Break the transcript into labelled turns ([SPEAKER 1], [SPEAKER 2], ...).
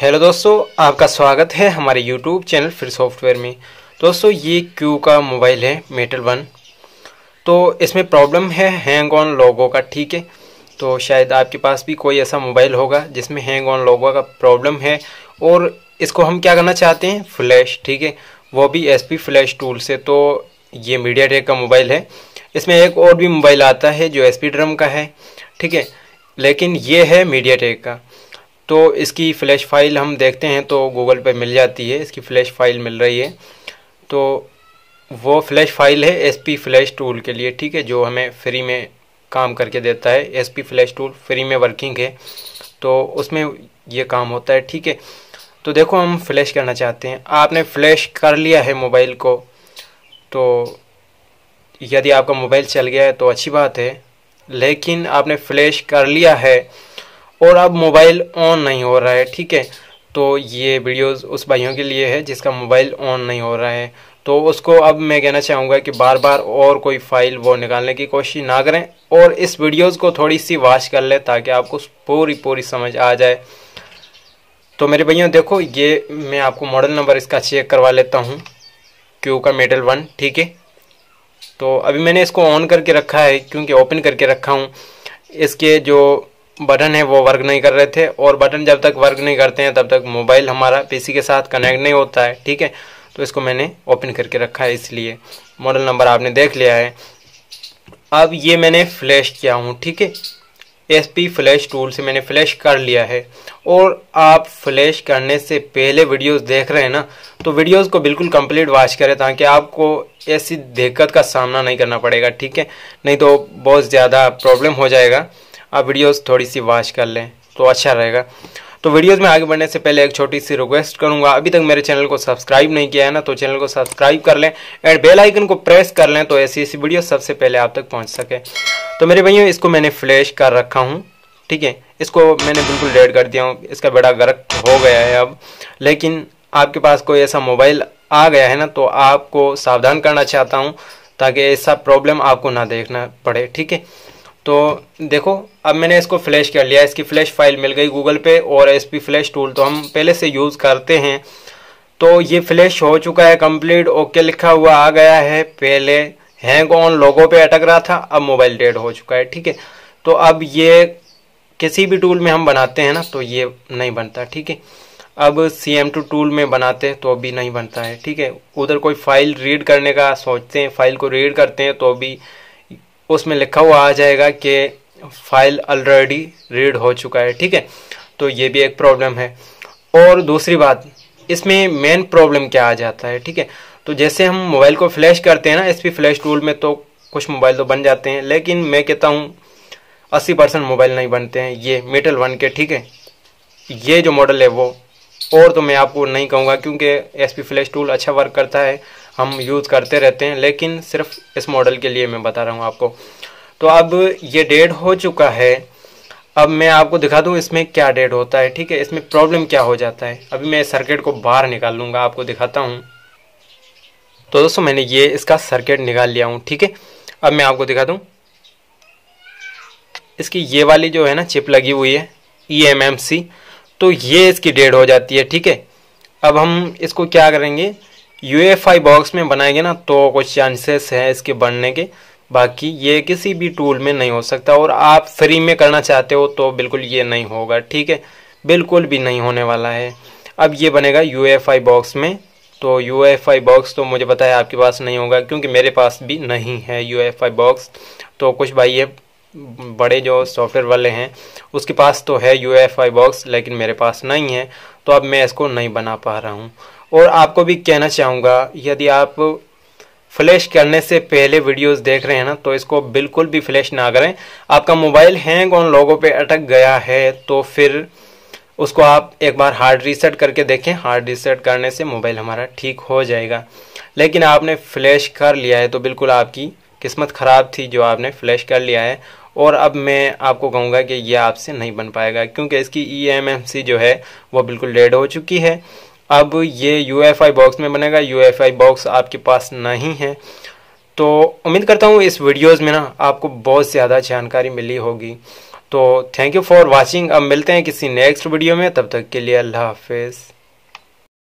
[SPEAKER 1] hello दोस्तों आपका स्वागत है हमारे यूट्यूब चैनल फ्री सॉफ्टवेयर में दोस्तों ये क्यू का मोबाइल है मेटल वन तो इसमें प्रॉब्लम है हैंग ऑन लोगो का ठीक है तो शायद आपके पास भी कोई ऐसा मोबाइल होगा जिसमें हैंग ऑन लोगो का प्रॉब्लम है और इसको हम क्या करना चाहते हैं फ्लैश ठीक है वो भी एस फ्लैश टूल से तो ये मीडिया टेक का मोबाइल है इसमें एक और भी मोबाइल आता है जो एस ड्रम का है ठीक है लेकिन ये है मीडिया टेक का तो इसकी फ़्लैश फाइल हम देखते हैं तो गूगल पे मिल जाती है इसकी फ़्लैश फाइल मिल रही है तो वो फ़्लैश फाइल है एस पी फ्लैश टूल के लिए ठीक है जो हमें फ्री में काम करके देता है S P flash tool free में वर्किंग है तो उसमें ये काम होता है ठीक है तो देखो हम फ्लैश करना चाहते हैं आपने फ्लैश कर लिया है मोबाइल को तो यदि आपका मोबाइल चल गया है तो अच्छी बात है लेकिन आपने फ्लैश कर लिया है और अब मोबाइल ऑन नहीं हो रहा है ठीक है तो ये वीडियोस उस भाइयों के लिए है जिसका मोबाइल ऑन नहीं हो रहा है तो उसको अब मैं कहना चाहूँगा कि बार बार और कोई फाइल वो निकालने की कोशिश ना करें और इस वीडियोस को थोड़ी सी वाश कर लें ताकि आपको पूरी पूरी समझ आ जाए तो मेरे भैया देखो ये मैं आपको मॉडल नंबर इसका चेक करवा लेता हूँ क्यू का मेडल वन ठीक है तो अभी मैंने इसको ऑन करके रखा है क्योंकि ओपन करके रखा हूँ इसके जो बटन है वो वर्क नहीं कर रहे थे और बटन जब तक वर्क नहीं करते हैं तब तक मोबाइल हमारा पीसी के साथ कनेक्ट नहीं होता है ठीक है तो इसको मैंने ओपन करके रखा है इसलिए मॉडल नंबर आपने देख लिया है अब ये मैंने फ्लैश किया हूँ ठीक है एस पी फ्लैश टूल से मैंने फ्लैश कर लिया है और आप फ्लैश करने से पहले वीडियोस देख रहे हैं ना तो वीडियोस को बिल्कुल कंप्लीट वॉच करें ताकि आपको ऐसी दिक्कत का सामना नहीं करना पड़ेगा ठीक है नहीं तो बहुत ज़्यादा प्रॉब्लम हो जाएगा आप वीडियोस थोड़ी सी वॉच कर लें तो अच्छा रहेगा तो वीडियोस में आगे बढ़ने से पहले एक छोटी सी रिक्वेस्ट करूंगा अभी तक मेरे चैनल को सब्सक्राइब नहीं किया है ना तो चैनल को सब्सक्राइब कर लें एंड बेल आइकन को प्रेस कर लें तो ऐसी ऐसी वीडियो सबसे पहले आप तक पहुंच सके तो मेरे भाइयों इसको मैंने फ्लैश कर रखा हूँ ठीक है इसको मैंने बिल्कुल रेड कर दिया हूँ इसका बड़ा गर्क हो गया है अब लेकिन आपके पास कोई ऐसा मोबाइल आ गया है ना तो आपको सावधान करना चाहता हूँ ताकि ऐसा प्रॉब्लम आपको ना देखना पड़े ठीक है तो देखो अब मैंने इसको फ्लैश कर लिया इसकी फ्लैश फाइल मिल गई गूगल पे और एस पी फ्लैश टूल तो हम पहले से यूज़ करते हैं तो ये फ्लैश हो चुका है कंप्लीट ओके लिखा हुआ आ गया है पहले हैंग ऑन लोगों पे अटक रहा था अब मोबाइल डेड हो चुका है ठीक है तो अब ये किसी भी टूल में हम बनाते हैं ना तो ये नहीं बनता ठीक है अब सी एम टू टूल में बनाते हैं तो भी नहीं बनता है ठीक है उधर कोई फाइल रीड करने का सोचते हैं फाइल को रीड करते हैं तो भी उसमें लिखा हुआ आ जाएगा कि फाइल ऑलरेडी रीड हो चुका है ठीक है तो ये भी एक प्रॉब्लम है और दूसरी बात इसमें मेन प्रॉब्लम क्या आ जाता है ठीक है तो जैसे हम मोबाइल को फ्लैश करते हैं ना एस फ्लैश टूल में तो कुछ मोबाइल तो बन जाते हैं लेकिन मैं कहता हूँ अस्सी परसेंट मोबाइल नहीं बनते हैं ये मेटल वन के ठीक है ये जो मॉडल है वो और तो मैं आपको नहीं कहूँगा क्योंकि एस पी फ्लैश टूल अच्छा वर्क करता है हम यूज़ करते रहते हैं लेकिन सिर्फ इस मॉडल के लिए मैं बता रहा हूँ आपको तो अब ये डेड हो चुका है अब मैं आपको दिखा दूँ इसमें क्या डेड होता है ठीक है इसमें प्रॉब्लम क्या हो जाता है अभी मैं सर्किट को बाहर निकाल लूँगा आपको दिखाता हूँ तो दोस्तों मैंने ये इसका सर्किट निकाल लिया हूँ ठीक है अब मैं आपको दिखा दूँ इसकी ये वाली जो है ना चिप लगी हुई है ई एम एम सी तो ये इसकी डेड हो जाती है ठीक है अब हम इसको क्या करेंगे आई बॉक्स e में बनाएंगे ना तो कुछ चांसेस हैं इसके बढ़ने के बाकी ये किसी भी टूल में नहीं हो सकता और आप फ्री में करना चाहते हो तो बिल्कुल ये नहीं होगा ठीक है बिल्कुल भी नहीं होने वाला है अब ये बनेगा आई बॉक्स e में तो आई बॉक्स e तो मुझे पता है आपके पास नहीं होगा क्योंकि मेरे पास भी नहीं है आई बॉक्स तो कुछ भाई ये बड़े जो सॉफ्टवेयर वाले हैं उसके पास तो है आई बॉक्स लेकिन मेरे पास नहीं है तो अब मैं इसको नहीं बना पा रहा हूँ और आपको भी कहना चाहूँगा यदि आप फ्लैश करने से पहले वीडियोस देख रहे हैं ना तो इसको बिल्कुल भी फ्लैश ना करें आपका मोबाइल हैंग ऑन लोगों पे अटक गया है तो फिर उसको आप एक बार हार्ड रीसेट करके देखें हार्ड रीसेट करने से मोबाइल हमारा ठीक हो जाएगा लेकिन आपने फ्लैश कर लिया है तो बिल्कुल आपकी किस्मत ख़राब थी जो आपने फ्लैश कर लिया है और अब मैं आपको कहूँगा कि यह आपसे नहीं बन पाएगा क्योंकि इसकी ई e जो है वो बिल्कुल डेड हो चुकी है अब ये यू बॉक्स में बनेगा यू बॉक्स आपके पास नहीं है तो उम्मीद करता हूँ इस वीडियोज़ में ना आपको बहुत ज़्यादा जानकारी मिली होगी तो थैंक यू फॉर वॉचिंग अब मिलते हैं किसी नेक्स्ट वीडियो में तब तक के लिए अल्लाह हाफिज़